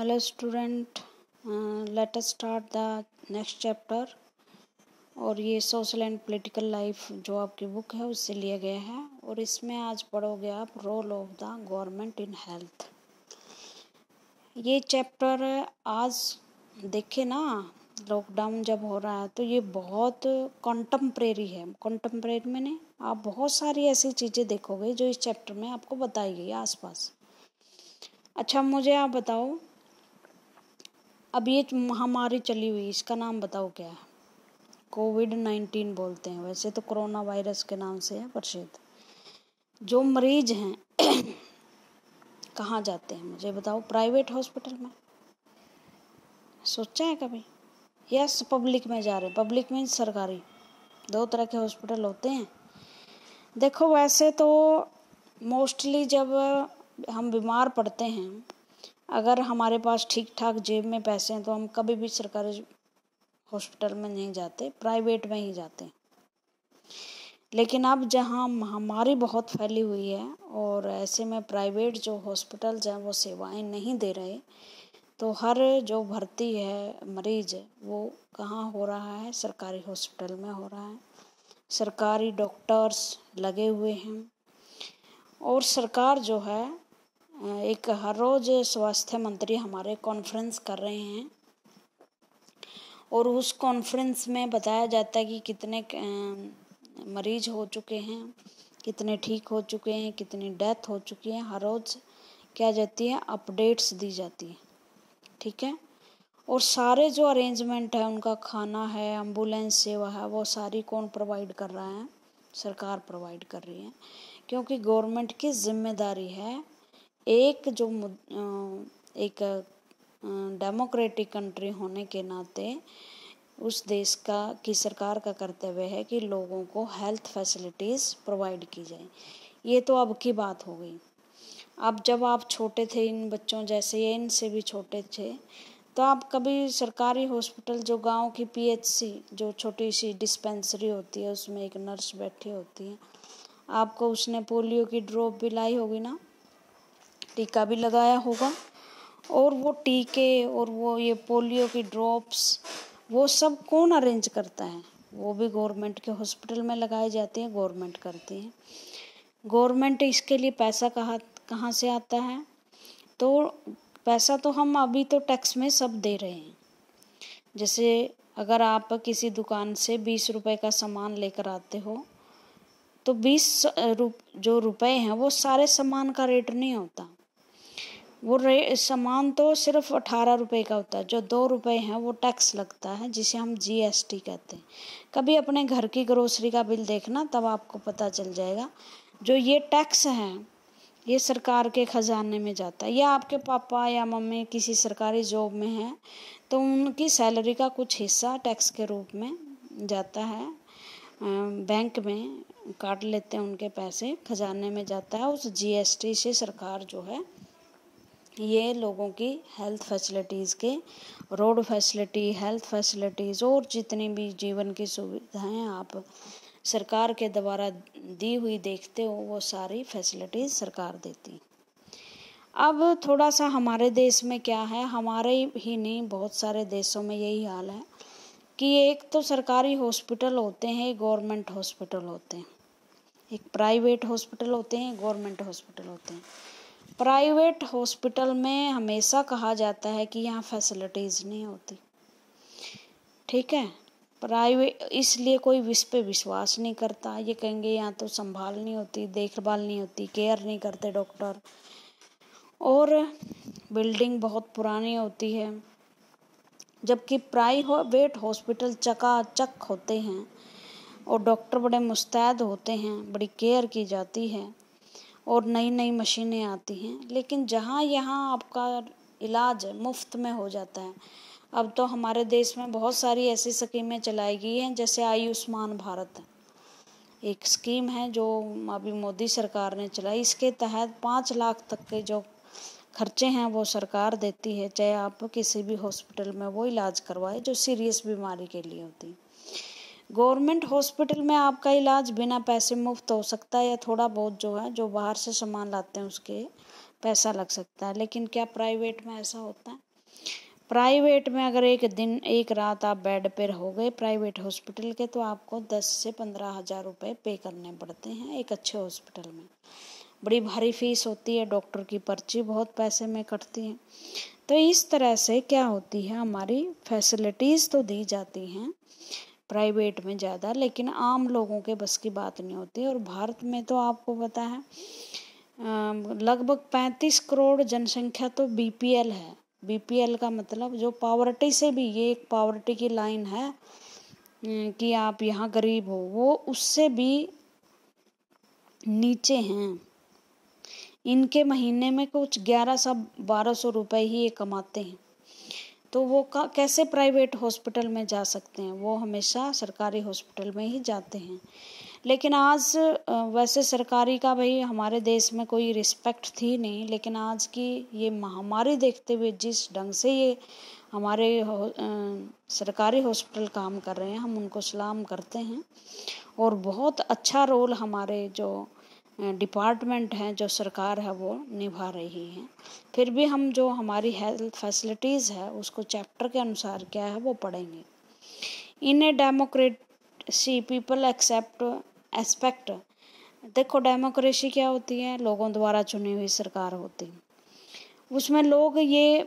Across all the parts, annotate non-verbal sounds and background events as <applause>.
hello student uh, let us start the next chapter और ये social and political life जो आपकी book है उससे लिया गया है और इसमें आज पढ़ोगे आप role of the government in health ये चैप्टर आज देखे ना लॉकडाउन जब हो रहा है तो ये बहुत कॉन्टम्प्रेरी है में मैंने आप बहुत सारी ऐसी चीज़ें देखोगे जो इस चैप्टर में आपको बताई गई आसपास अच्छा मुझे आप बताओ अब ये महामारी चली हुई इसका नाम बताओ क्या है कोविड नाइन्टीन बोलते हैं वैसे तो कोरोना वायरस के नाम से है प्रसिद्ध जो मरीज हैं <coughs> कहाँ जाते हैं मुझे बताओ प्राइवेट हॉस्पिटल में सोचा है कभी यस पब्लिक में जा रहे पब्लिक में सरकारी दो तरह के हॉस्पिटल होते हैं देखो वैसे तो मोस्टली जब हम बीमार पड़ते हैं अगर हमारे पास ठीक ठाक जेब में पैसे हैं तो हम कभी भी सरकारी हॉस्पिटल में नहीं जाते प्राइवेट में ही जाते लेकिन अब जहाँ महामारी बहुत फैली हुई है और ऐसे में प्राइवेट जो हॉस्पिटल हैं वो सेवाएं नहीं दे रहे तो हर जो भर्ती है मरीज वो कहाँ हो रहा है सरकारी हॉस्पिटल में हो रहा है सरकारी डॉक्टर्स लगे हुए हैं और सरकार जो है एक हर रोज़ स्वास्थ्य मंत्री हमारे कॉन्फ्रेंस कर रहे हैं और उस कॉन्फ्रेंस में बताया जाता है कि कितने मरीज हो चुके हैं कितने ठीक हो चुके हैं कितनी डेथ हो चुकी है हर रोज़ क्या जाती है अपडेट्स दी जाती है ठीक है और सारे जो अरेंजमेंट है उनका खाना है एम्बुलेंस सेवा है वो सारी कौन प्रोवाइड कर रहा है सरकार प्रोवाइड कर रही है क्योंकि गवर्नमेंट की जिम्मेदारी है एक जो एक डेमोक्रेटिक कंट्री होने के नाते उस देश का की सरकार का कर्तव्य है कि लोगों को हेल्थ फैसिलिटीज़ प्रोवाइड की जाए ये तो अब की बात हो गई अब जब आप छोटे थे इन बच्चों जैसे या इनसे भी छोटे थे तो आप कभी सरकारी हॉस्पिटल जो गांव की पीएचसी जो छोटी सी डिस्पेंसरी होती है उसमें एक नर्स बैठी होती है आपको उसने पोलियो की ड्रॉप भी लाई होगी ना टीका भी लगाया होगा और वो टीके और वो ये पोलियो की ड्रॉप्स वो सब कौन अरेंज करता है वो भी गवर्नमेंट के हॉस्पिटल में लगाए जाते हैं गवर्नमेंट करती है गवर्नमेंट इसके लिए पैसा कहाँ कहाँ से आता है तो पैसा तो हम अभी तो टैक्स में सब दे रहे हैं जैसे अगर आप किसी दुकान से बीस रुपए का सामान लेकर आते हो तो बीस रुप जो रुपए हैं वो सारे सामान का रेट नहीं होता वो रे सामान तो सिर्फ अठारह रुपये का होता है जो दो रुपये हैं वो टैक्स लगता है जिसे हम जीएसटी कहते हैं कभी अपने घर की ग्रोसरी का बिल देखना तब आपको पता चल जाएगा जो ये टैक्स हैं ये सरकार के ख़जाने में जाता है या आपके पापा या मम्मी किसी सरकारी जॉब में हैं तो उनकी सैलरी का कुछ हिस्सा टैक्स के रूप में जाता है बैंक में काट लेते हैं उनके पैसे खजाने में जाता है उस जीएसटी से सरकार जो है ये लोगों की हेल्थ फैसिलिटीज़ के रोड फैसिलिटी हेल्थ फैसिलिटीज़ और जितनी भी जीवन की सुविधाएं आप सरकार के द्वारा दी हुई देखते हो वो सारी फैसिलिटीज़ सरकार देती अब थोड़ा सा हमारे देश में क्या है हमारे ही नहीं बहुत सारे देशों में यही हाल है कि एक तो सरकारी हॉस्पिटल होते हैं गवर्नमेंट हॉस्पिटल होते हैं एक प्राइवेट हॉस्पिटल होते हैं गवर्नमेंट हॉस्पिटल होते हैं प्राइवेट हॉस्पिटल में हमेशा कहा जाता है कि यहाँ फैसिलिटीज़ नहीं होती ठीक है प्राइवेट इसलिए कोई विश पर विश्वास नहीं करता ये कहेंगे यहाँ तो संभाल नहीं होती देखभाल नहीं होती केयर नहीं करते डॉक्टर और बिल्डिंग बहुत पुरानी होती है जबकि प्राइवेट हॉस्पिटल चकाचक होते हैं और डॉक्टर बड़े मुस्तैद होते हैं बड़ी केयर की जाती है और नई नई मशीनें आती हैं लेकिन जहाँ यहाँ आपका इलाज मुफ्त में हो जाता है अब तो हमारे देश में बहुत सारी ऐसी स्कीमें चलाई गई हैं जैसे आयुष्मान भारत एक स्कीम है जो अभी मोदी सरकार ने चलाई इसके तहत पाँच लाख तक के जो खर्चे हैं वो सरकार देती है चाहे आप किसी भी हॉस्पिटल में वो इलाज करवाए जो सीरियस बीमारी के लिए होती है गवर्नमेंट हॉस्पिटल में आपका इलाज बिना पैसे मुफ्त हो सकता है या थोड़ा बहुत जो है जो बाहर से सामान लाते हैं उसके पैसा लग सकता है लेकिन क्या प्राइवेट में ऐसा होता है प्राइवेट में अगर एक दिन एक रात आप बेड पर हो गए प्राइवेट हॉस्पिटल के तो आपको दस से पंद्रह हज़ार रुपये पे करने पड़ते हैं एक अच्छे हॉस्पिटल में बड़ी भारी फीस होती है डॉक्टर की पर्ची बहुत पैसे में कटती है तो इस तरह से क्या होती है हमारी फैसिलिटीज़ तो दी जाती हैं प्राइवेट में ज़्यादा लेकिन आम लोगों के बस की बात नहीं होती और भारत में तो आपको पता है लगभग पैंतीस करोड़ जनसंख्या तो बीपीएल है बीपीएल का मतलब जो पावर्टी से भी ये एक पावर्टी की लाइन है कि आप यहाँ गरीब हो वो उससे भी नीचे हैं इनके महीने में कुछ ग्यारह सौ बारह सौ रुपये ही ये कमाते हैं तो वो कैसे प्राइवेट हॉस्पिटल में जा सकते हैं वो हमेशा सरकारी हॉस्पिटल में ही जाते हैं लेकिन आज वैसे सरकारी का भाई हमारे देश में कोई रिस्पेक्ट थी नहीं लेकिन आज की ये महामारी देखते हुए जिस ढंग से ये हमारे हो, सरकारी हॉस्पिटल काम कर रहे हैं हम उनको सलाम करते हैं और बहुत अच्छा रोल हमारे जो डिपार्टमेंट हैं जो सरकार है वो निभा रही हैं फिर भी हम जो हमारी हेल्थ फैसिलिटीज़ है उसको चैप्टर के अनुसार क्या है वो पढ़ेंगे in a democracy people except aspect देखो डेमोक्रेसी क्या होती है लोगों द्वारा चुनी हुई सरकार होती है उसमें लोग ये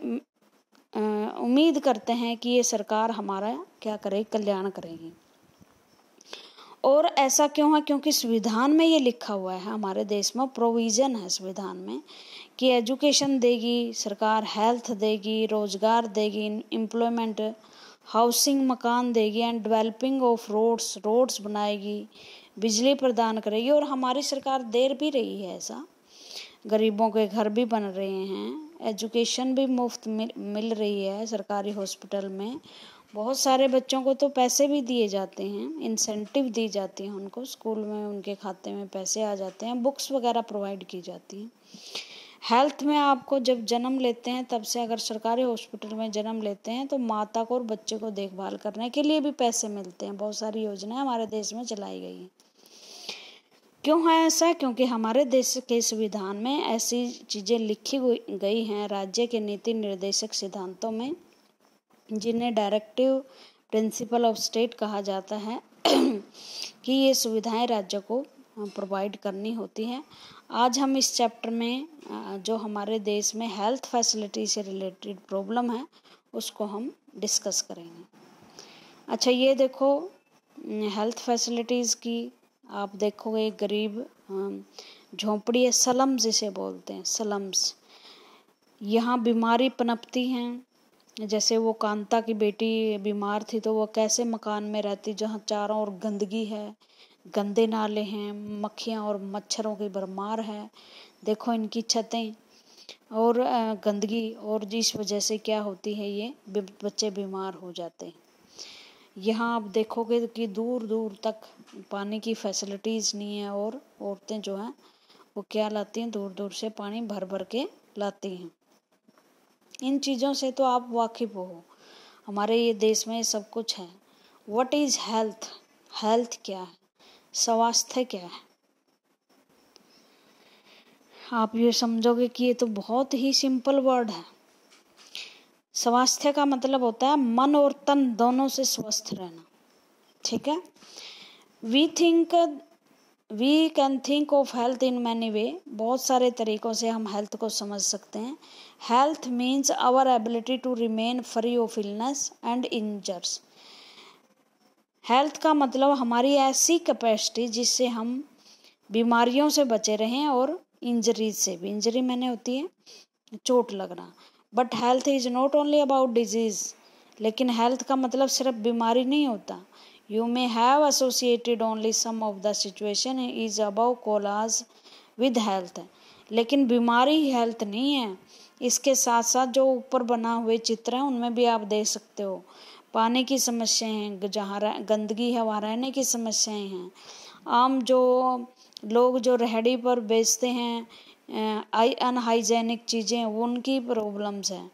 उम्मीद करते हैं कि ये सरकार हमारा क्या करे कल्याण करेगी और ऐसा क्यों है क्योंकि संविधान में ये लिखा हुआ है हमारे देश में प्रोविज़न है संविधान में कि एजुकेशन देगी सरकार हेल्थ देगी रोजगार देगी एम्प्लॉयमेंट हाउसिंग मकान देगी and developing of roads roads बनाएगी बिजली प्रदान करेगी और हमारी सरकार देर भी रही है ऐसा गरीबों के घर भी बन रहे हैं एजुकेशन भी मुफ्त मिल मिल रही है सरकारी हॉस्पिटल में बहुत सारे बच्चों को तो पैसे भी दिए जाते हैं इंसेंटिव दी जाती है उनको स्कूल में उनके खाते में पैसे आ जाते हैं बुक्स वगैरह प्रोवाइड की जाती हैं हेल्थ में आपको जब जन्म लेते हैं तब से अगर सरकारी हॉस्पिटल में जन्म लेते हैं तो माता को और बच्चे को देखभाल करने के लिए भी पैसे मिलते हैं बहुत सारी योजनाएं हमारे देश में चलाई गई हैं क्यों है ऐसा क्योंकि हमारे देश के संविधान में ऐसी चीज़ें लिखी गई हैं राज्य के नीति निर्देशक सिद्धांतों में जिन्हें डायरेक्टिव प्रिंसिपल ऑफ स्टेट कहा जाता है <clears throat> कि ये सुविधाएं राज्य को प्रोवाइड करनी होती हैं आज हम इस चैप्टर में जो हमारे देश में हेल्थ फैसिलिटी से रिलेटेड प्रॉब्लम है उसको हम डिस्कस करेंगे अच्छा ये देखो हेल्थ फैसिलिटीज़ की आप देखोगे गरीब झोंपड़ी है जिसे बोलते हैं सलम्स यहाँ बीमारी पनपती हैं जैसे वो कांता की बेटी बीमार थी तो वो कैसे मकान में रहती जहाँ चारों ओर गंदगी है गंदे नाले हैं मक्खियाँ और मच्छरों की भरमार है देखो इनकी छतें और गंदगी और जिस वजह से क्या होती है ये बच्चे बीमार हो जाते हैं यहाँ आप देखोगे कि दूर दूर तक पानी की फैसिलिटीज़ नहीं है और औरतें जो हैं वो क्या लाती हैं दूर दूर से पानी भर भर के लाती हैं इन चीज़ों से तो आप वाकिफ़ हो हमारे ये देश में सब कुछ है वट इज़ हेल्थ हेल्थ क्या है स्वास्थ्य क्या है आप ये समझोगे कि ये तो बहुत ही सिंपल वर्ड है स्वास्थ्य का मतलब होता है मन और तन दोनों से स्वस्थ रहना ठीक है we think we can think of health in many way बहुत सारे तरीक़ों से हम हेल्थ को समझ सकते हैं health means our ability to remain free of illness and injuries health का मतलब हमारी ऐसी कैपेसिटी जिससे हम बीमारियों से बचे रहें और इंजरीज से भी इंजरी मैंने होती है चोट लगना but health is not only about disease लेकिन हेल्थ का मतलब सिर्फ बीमारी नहीं होता You may have associated only some of the situation is above colas with health. लेकिन बीमारी हेल्थ नहीं है इसके साथ साथ जो ऊपर बना हुए चित्र हैं उनमें भी आप देख सकते हो पानी की समस्याएं हैं जहाँ गंदगी है वहाँ रहने की समस्याएं हैं आम जो लोग जो रेहड़ी पर बेचते हैं आई अनहाइजेनिक चीज़ें उनकी प्रॉब्लम्स हैं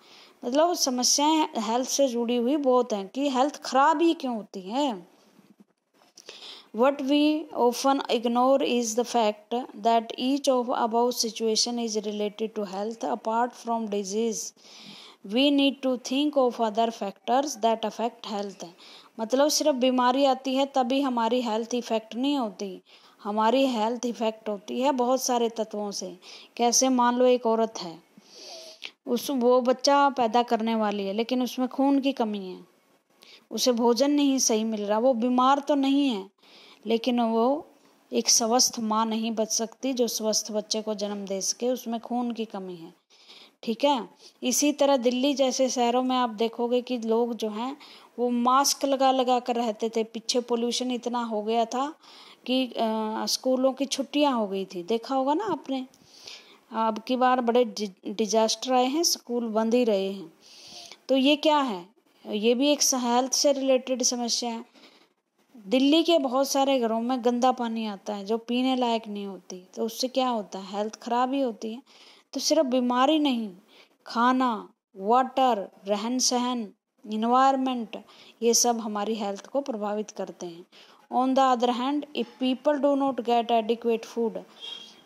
मतलब समस्याएं हेल्थ से जुड़ी हुई बहुत हैं कि हेल्थ खराब ही क्यों होती है What we often ignore is the fact that each of above situation is related to health apart from disease. We need to think of other factors that affect health मतलब सिर्फ बीमारी आती है तभी हमारी हेल्थ इफेक्ट नहीं होती हमारी हेल्थ इफेक्ट होती है बहुत सारे तत्वों से कैसे मान लो एक औरत है उस वो बच्चा पैदा करने वाली है लेकिन उसमें खून की कमी है उसे भोजन नहीं सही मिल रहा वो बीमार तो नहीं है लेकिन वो एक स्वस्थ माँ नहीं बच सकती जो स्वस्थ बच्चे को जन्म दे सके उसमें खून की कमी है ठीक है इसी तरह दिल्ली जैसे शहरों में आप देखोगे कि लोग जो हैं वो मास्क लगा लगा कर रहते थे पीछे पोल्यूशन इतना हो गया था कि आ, स्कूलों की छुट्टियां हो गई थी देखा होगा ना आपने अब की बार बड़े डिजास्टर आए हैं स्कूल बंद ही रहे हैं तो ये क्या है ये भी एक हेल्थ से रिलेटेड समस्या है दिल्ली के बहुत सारे घरों में गंदा पानी आता है जो पीने लायक नहीं होती तो उससे क्या होता है हेल्थ खराब ही होती है तो सिर्फ बीमारी नहीं खाना वाटर रहन सहन इन्वायरमेंट ये सब हमारी हेल्थ को प्रभावित करते हैं on the other hand if people do not get adequate food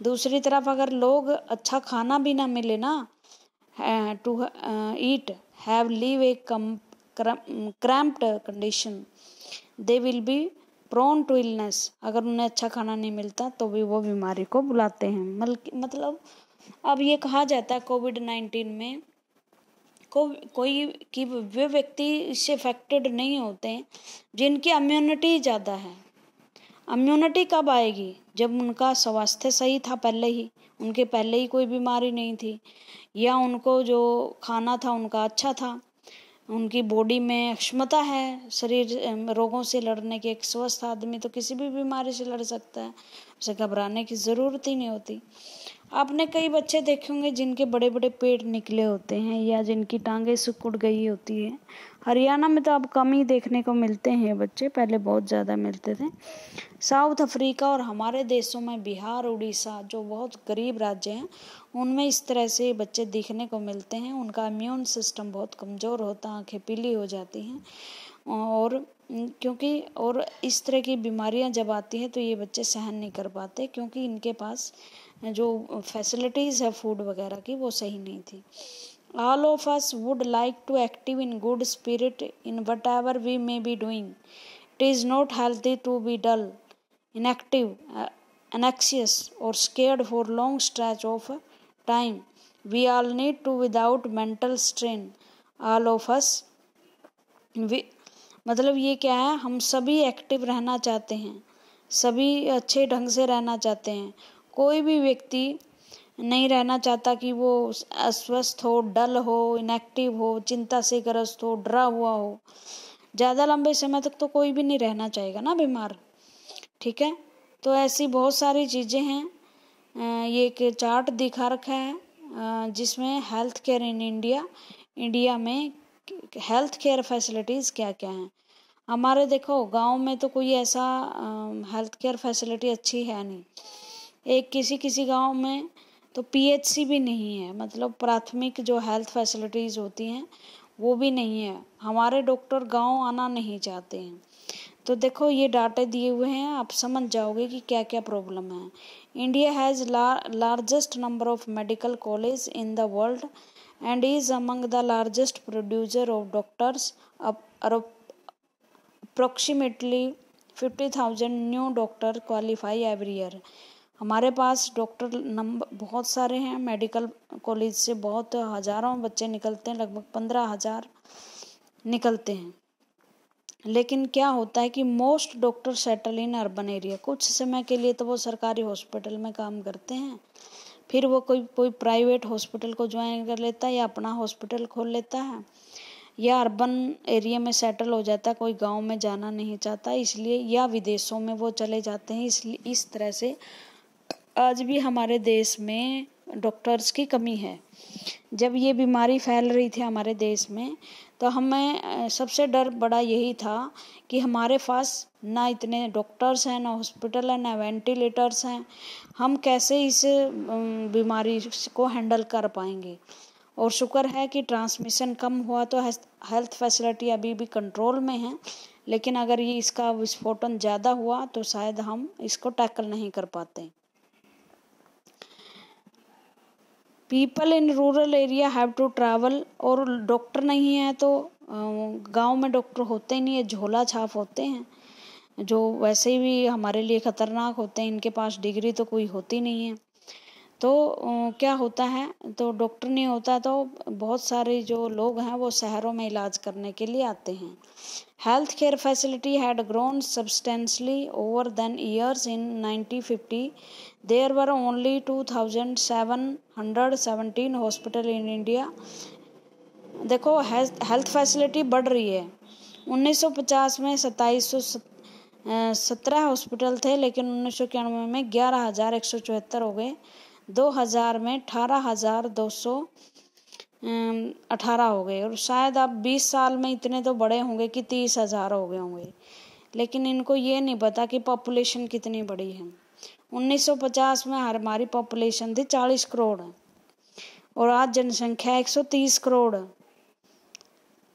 दूसरी तरफ अगर लोग अच्छा खाना भी ना मिले ना to eat have live a cramped condition they will be prone to illness अगर उन्हें अच्छा खाना नहीं मिलता तो भी वो बीमारी को बुलाते हैं मतलब अब ये कहा जाता है कोविड नाइन्टीन में को कोई कि वे व्यक्ति इससे इफेक्टेड नहीं होते हैं जिनकी इम्यूनिटी ज़्यादा है इम्यूनिटी कब आएगी जब उनका स्वास्थ्य सही था पहले ही उनके पहले ही कोई बीमारी नहीं थी या उनको जो खाना था उनका अच्छा था उनकी बॉडी में क्षमता है शरीर रोगों से लड़ने की एक स्वस्थ आदमी तो किसी भी बीमारी से लड़ सकता है उसे घबराने की ज़रूरत ही नहीं होती आपने कई बच्चे देखे होंगे जिनके बड़े बड़े पेट निकले होते हैं या जिनकी टांगे सिकुड़ गई होती है हरियाणा में तो अब कम ही देखने को मिलते हैं बच्चे पहले बहुत ज़्यादा मिलते थे साउथ अफ्रीका और हमारे देशों में बिहार उड़ीसा जो बहुत गरीब राज्य हैं उनमें इस तरह से बच्चे देखने को मिलते हैं उनका इम्यून सिस्टम बहुत कमज़ोर होता है आँखें पीली हो जाती हैं और क्योंकि और इस तरह की बीमारियां जब आती हैं तो ये बच्चे सहन नहीं कर पाते क्योंकि इनके पास जो फैसिलिटीज़ है फूड वगैरह की वो सही नहीं थी all of us would like to active in good spirit in whatever we may be doing it is not healthy to be dull inactive anxious और scared for long stretch of time. We all need to without mental strain. All of us. We, मतलब ये क्या है हम सभी active रहना चाहते हैं सभी अच्छे ढंग से रहना चाहते हैं कोई भी व्यक्ति नहीं रहना चाहता कि वो अस्वस्थ हो डल हो इनएक्टिव हो चिंता से ग्रस्त हो डरा हुआ हो ज़्यादा लंबे समय तक तो कोई भी नहीं रहना चाहेगा ना बीमार ठीक है तो ऐसी बहुत सारी चीज़ें हैं ये एक चार्ट दिखा रखा है जिसमें health care in India India में हेल्थ केयर फैसिलिटीज़ क्या क्या हैं हमारे देखो गांव में तो कोई ऐसा हेल्थ केयर फैसिलिटी अच्छी है नहीं एक किसी किसी गांव में तो पीएचसी भी नहीं है मतलब प्राथमिक जो हेल्थ फैसिलिटीज़ होती हैं वो भी नहीं है हमारे डॉक्टर गांव आना नहीं चाहते हैं तो देखो ये डाटे दिए हुए हैं आप समझ जाओगे कि क्या क्या प्रॉब्लम है India has lar- largest number of medical colleges in the world and is among the largest producer of doctors. Approximately 50,000 new doctor qualify every year. हमारे पास डॉक्टर नंबर बहुत सारे हैं मेडिकल कॉलेज से बहुत हज़ारों बच्चे निकलते हैं लगभग पंद्रह हज़ार निकलते हैं लेकिन क्या होता है कि most doctor settle in urban area कुछ समय के लिए तो वो सरकारी हॉस्पिटल में काम करते हैं फिर वो कोई कोई प्राइवेट हॉस्पिटल को ज्वाइन कर लेता है या अपना हॉस्पिटल खोल लेता है या अर्बन एरिया में सेटल हो जाता है कोई गांव में जाना नहीं चाहता इसलिए या विदेशों में वो चले जाते हैं इसलिए इस तरह से आज भी हमारे देश में डॉक्टर्स की कमी है जब ये बीमारी फैल रही थी हमारे देश में तो हमें सबसे डर बड़ा यही था कि हमारे पास ना इतने डॉक्टर्स हैं ना हॉस्पिटल हैं ना वेंटिलेटर्स हैं हम कैसे इस बीमारी को हैंडल कर पाएंगे और शुक्र है कि ट्रांसमिशन कम हुआ तो हेल्थ फैसिलिटी अभी भी कंट्रोल में है लेकिन अगर ये इसका विस्फोटन ज़्यादा हुआ तो शायद हम इसको टैकल नहीं कर पाते people in rural area have to travel और डॉक्टर नहीं है तो गांव में डॉक्टर होते ही नहीं है झोला छाप होते हैं जो वैसे भी हमारे लिए ख़तरनाक होते हैं इनके पास डिग्री तो कोई होती नहीं है तो क्या होता है तो डॉक्टर नहीं होता तो बहुत सारे जो लोग हैं वो शहरों में इलाज करने के लिए आते हैं health care facility had grown substantially over then years in 1950 there were only 2717 hospital in India देखो हेल्थ फैसिलिटी बढ़ रही है 1950 में सत्ताईस सत्रह हॉस्पिटल थे लेकिन उन्नीस में ग्यारह हज़ार एक सौ चौहत्तर हो गए 2000 में अठारह हज़ार दो सौ अठारह हो गए और शायद आप 20 साल में इतने तो बड़े होंगे कि तीस हज़ार हो गए होंगे लेकिन इनको ये नहीं पता कि पॉपुलेशन कितनी बड़ी है 1950 में हमारी पॉपुलेशन थी 40 करोड़ और आज जनसंख्या 130 करोड़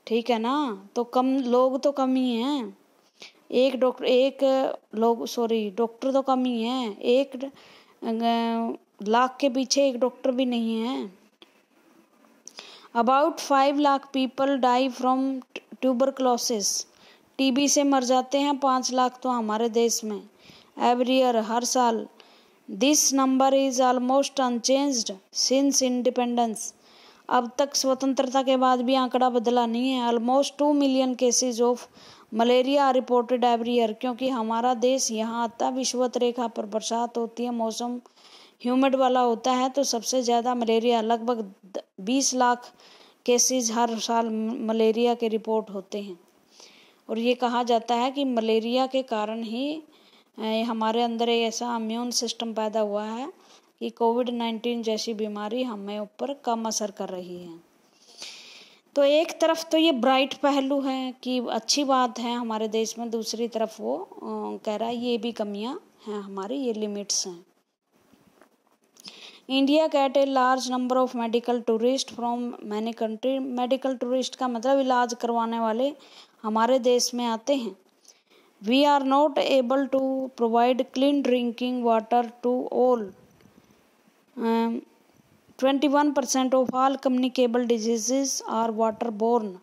ठीक है ना तो कम लोग तो कम ही हैं एक डॉक्टर एक लोग सॉरी डॉक्टर तो कम ही हैं एक लाख के पीछे एक डॉक्टर भी नहीं है about five lakh people die from tuberculosis TB से मर जाते हैं पाँच लाख तो हमारे देश में एवरी ईयर हर साल this number is almost unchanged since independence अब तक स्वतंत्रता के बाद भी आंकड़ा बदला नहीं है almost two million cases of malaria reported every year क्योंकि हमारा देश यहाँ आता विश्वत रेखा पर बरसात होती है मौसम ह्यूमिड वाला होता है तो सबसे ज़्यादा मलेरिया लगभग बीस लाख केसेस हर साल मलेरिया के रिपोर्ट होते हैं और ये कहा जाता है कि मलेरिया के कारण ही हमारे अंदर एक ऐसा इम्यून सिस्टम पैदा हुआ है कि कोविड नाइन्टीन जैसी बीमारी हमें ऊपर कम असर कर रही है तो एक तरफ तो ये ब्राइट पहलू हैं कि अच्छी बात है हमारे देश में दूसरी तरफ वो कह रहा है ये भी कमियां हैं हमारी ये लिमिट्स हैं India gets a large number of medical tourist from many country medical tourist का मतलब इलाज करवाने वाले हमारे देश में आते हैं we are not able to provide clean drinking water to all twenty one percent of all communicable diseases are water borne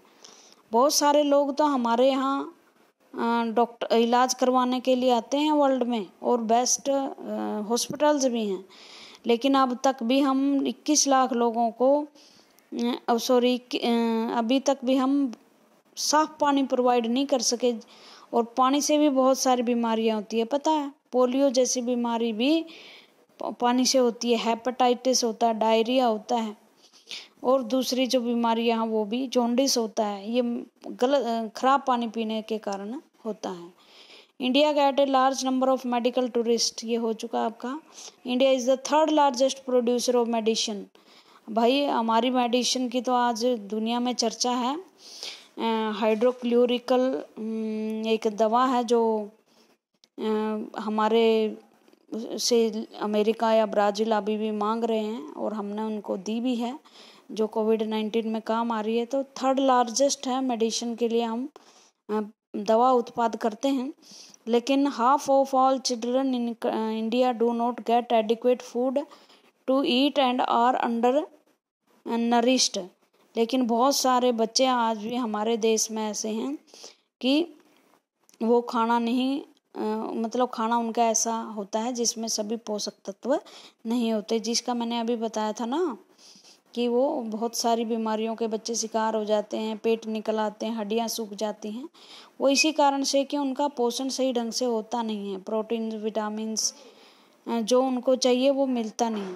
बहुत सारे लोग तो हमारे यहाँ डॉक्टर इलाज करवाने के लिए आते हैं वर्ल्ड में और बेस्ट हॉस्पिटल्स भी हैं लेकिन अब तक भी हम 21 लाख लोगों को सॉरी अभी तक भी हम साफ पानी प्रोवाइड नहीं कर सके और पानी से भी बहुत सारी बीमारियां होती है पता है पोलियो जैसी बीमारी भी पानी से होती है हेपेटाइटिस होता है डायरिया होता है और दूसरी जो बीमारियां हैं वो भी जोंडिस होता है ये गलत खराब पानी पीने के कारण होता है India gets a large number of medical tourist ये हो चुका है आपका India is the third largest producer of medicine भाई हमारी मेडिसिन की तो आज दुनिया में चर्चा है हाइड्रोक्लोरिकल एक दवा है जो हमारे से अमेरिका या ब्राज़ील अभी भी मांग रहे हैं और हमने उनको दी भी है जो कोविड नाइन्टीन में काम आ रही है तो थर्ड लार्जेस्ट है मेडिसिन के लिए हम दवा उत्पाद करते हैं लेकिन half of all children in India do not get adequate food to eat and are undernourished लेकिन बहुत सारे बच्चे आज भी हमारे देश में ऐसे हैं कि वो खाना नहीं मतलब खाना उनका ऐसा होता है जिसमें सभी पोषक तत्व नहीं होते जिसका मैंने अभी बताया था ना कि वो बहुत सारी बीमारियों के बच्चे शिकार हो जाते हैं पेट निकल आते हैं हड्डियाँ सूख जाती हैं वो इसी कारण से कि उनका पोषण सही ढंग से होता नहीं है प्रोटीन विटामिन जो उनको चाहिए वो मिलता नहीं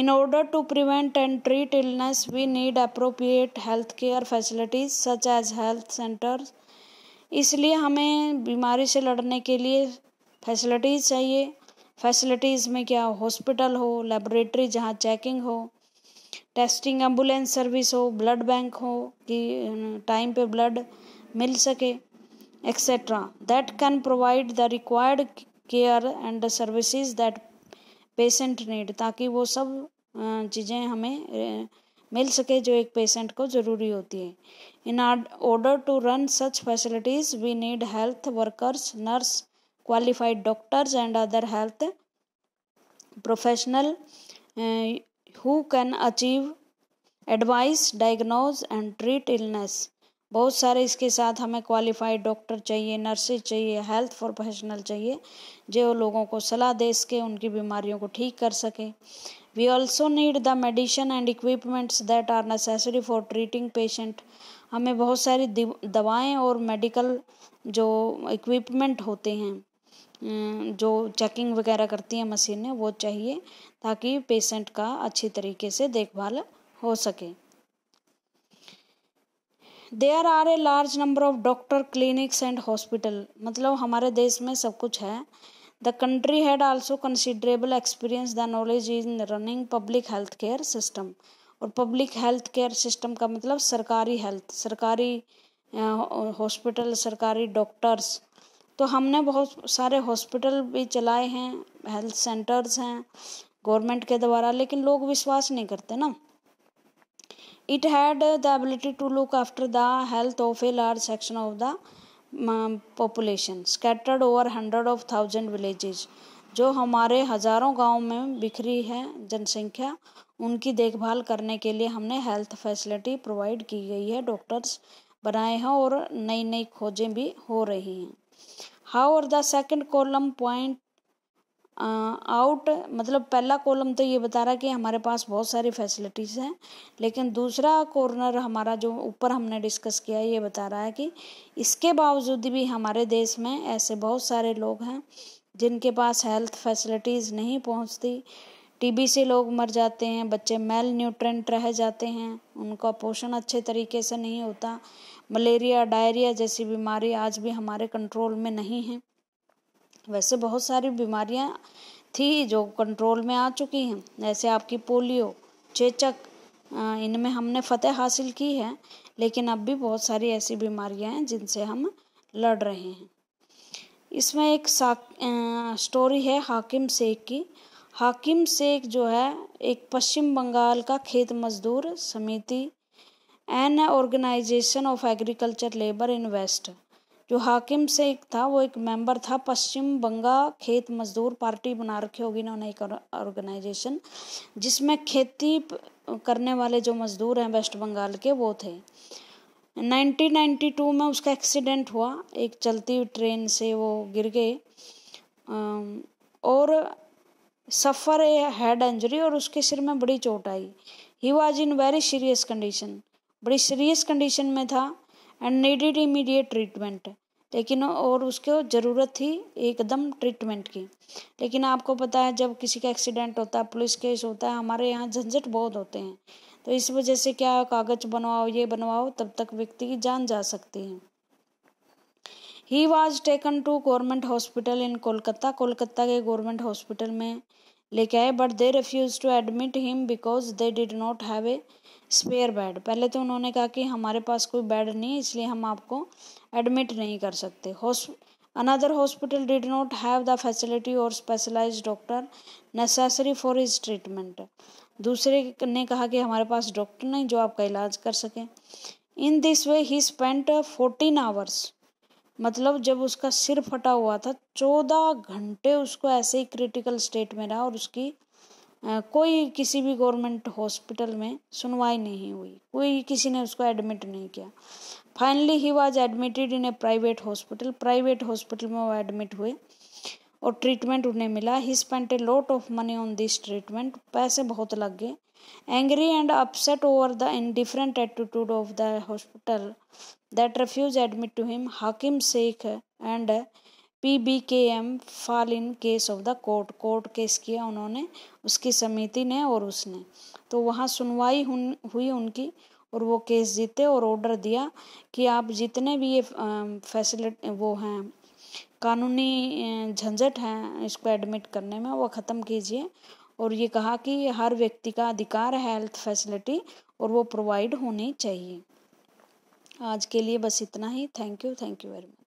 in order to prevent and treat illness we need appropriate health care facilities such as health centres इसलिए हमें बीमारी से लड़ने के लिए फैसिलिटीज़ चाहिए फैसिलिटीज़ में क्या हॉस्पिटल हो लेबोरेटरी जहाँ चेकिंग हो टेस्टिंग एम्बुलेंस सर्विस हो ब्लड बैंक हो कि टाइम पे ब्लड मिल सके etcetera that can provide the required care and services that patient need ताकि वो सब चीज़ें हमें मिल सके जो एक पेशेंट को ज़रूरी होती है in order to run such facilities we need health workers nurse qualified doctors and other health professional who can achieve advice diagnose and treat illness बहुत सारे इसके साथ हमें क्वालिफाइड डॉक्टर चाहिए नर्सेज चाहिए हेल्थ प्रोफेशनल चाहिए जो लोगों को सलाह दे सके उनकी बीमारियों को ठीक कर सके we also need the medicine and equipments that are necessary for treating patient हमें बहुत सारी दवाएं और मेडिकल जो इक्विपमेंट होते हैं जो चेकिंग वगैरह करती हैं मशीनें वो चाहिए ताकि पेशेंट का अच्छी तरीके से देखभाल हो सके there are a large number of doctor clinics and hospital मतलब हमारे देश में सब कुछ है the country had also considerable experience the knowledge in running public health care system और पब्लिक हेल्थ केयर सिस्टम का मतलब सरकारी हेल्थ सरकारी हॉस्पिटल सरकारी डॉक्टर्स तो हमने बहुत सारे हॉस्पिटल भी चलाए हैं हेल्थ सेंटर्स हैं गवर्नमेंट के द्वारा लेकिन लोग विश्वास नहीं करते ना it had the ability to look after the health of a large section of the population scattered over hundred of thousand villages जो हमारे हजारों गाँव में बिखरी है जनसंख्या उनकी देखभाल करने के लिए हमने हेल्थ फैसिलिटी प्रोवाइड की गई है डॉक्टर्स बनाए हैं और नई नई खोजें भी हो रही हैं हाउ और the second column point out मतलब पहला कॉलम तो ये बता रहा है कि हमारे पास बहुत सारी फैसिलिटीज़ हैं लेकिन दूसरा कॉर्नर हमारा जो ऊपर हमने डिस्कस किया ये बता रहा है कि इसके बावजूद भी हमारे देश में ऐसे बहुत सारे लोग हैं जिनके पास हेल्थ फैसिलिटीज़ नहीं पहुंचती टीबी से लोग मर जाते हैं बच्चे मेल न्यूट्रेंट रह जाते हैं उनका पोषण अच्छे तरीके से नहीं होता मलेरिया डायरिया जैसी बीमारी आज भी हमारे कंट्रोल में नहीं है वैसे बहुत सारी बीमारियां थी जो कंट्रोल में आ चुकी हैं जैसे आपकी पोलियो चेचक इनमें हमने फतेह हासिल की है लेकिन अब भी बहुत सारी ऐसी बीमारियां हैं जिनसे हम लड़ रहे हैं इसमें एक स्टोरी है हाकिम शेख की हाकिम शेख जो है एक पश्चिम बंगाल का Khet Mazdoor Samiti an organisation of agriculture labour in West जो हाकिम एक था वो एक मेंबर था पश्चिम बंगा खेत मजदूर पार्टी बना रखी होगी इन्होंने एक ऑर्गेनाइजेशन जिसमें खेती करने वाले जो मजदूर हैं वेस्ट बंगाल के वो थे 1992 में उसका एक्सीडेंट हुआ एक चलती ट्रेन से वो गिर गए और सफ़र ए हेड इंजरी और उसके सिर में बड़ी चोट आई he was in very serious condition बड़ी सीरियस कंडीशन में था एंड नीडिड इमीडिएट ट्रीटमेंट लेकिन और उसको ज़रूरत थी एकदम ट्रीटमेंट की लेकिन आपको पता है जब किसी का एक्सीडेंट होता है पुलिस केस होता है हमारे यहाँ झंझट बहुत होते हैं तो इस वजह से क्या कागज़ बनवाओ ये बनवाओ तब तक व्यक्ति की जान जा सकती है he was taken to government hospital in Kolkata Kolkata के गवर्नमेंट हॉस्पिटल में लेके आए but they refuse to admit him because they did not have a spare bed पहले तो उन्होंने कहा कि हमारे पास कोई बेड नहीं है इसलिए हम आपको एडमिट नहीं कर सकते another hospital did not have the facility और specialise doctor necessary for is treatment दूसरे ने कहा कि हमारे पास डॉक्टर नहीं जो आपका इलाज कर सकें in this way he spent fourteen hours मतलब जब उसका सिर फटा हुआ था चौदह घंटे उसको ऐसे ही क्रिटिकल स्टेट में रहा और उसकी आ, कोई किसी भी गवर्नमेंट हॉस्पिटल में सुनवाई नहीं हुई कोई किसी ने उसको एडमिट नहीं किया finally he was admitted in a private hospital private hospital में वो एडमिट हुए और ट्रीटमेंट उन्हें मिला he spent a lot of money on this treatment पैसे बहुत लग गए angry and upset over the indifferent attitude of the hospital that refuse admit to him Hakim Sheikh and एम फाल in case of the court court case किया उन्होंने उसकी समिति ने और उसने तो वहाँ सुनवाई हुई उनकी और वो केस जीते और ऑर्डर दिया कि आप जितने भी ये फैसिलिट वो हैं कानूनी झंझट हैं इसको एडमिट करने में वो ख़त्म कीजिए और ये कहा कि हर व्यक्ति का अधिकार है हेल्थ फैसिलिटी और वो प्रोवाइड होनी चाहिए आज के लिए बस इतना ही thank you thank you very much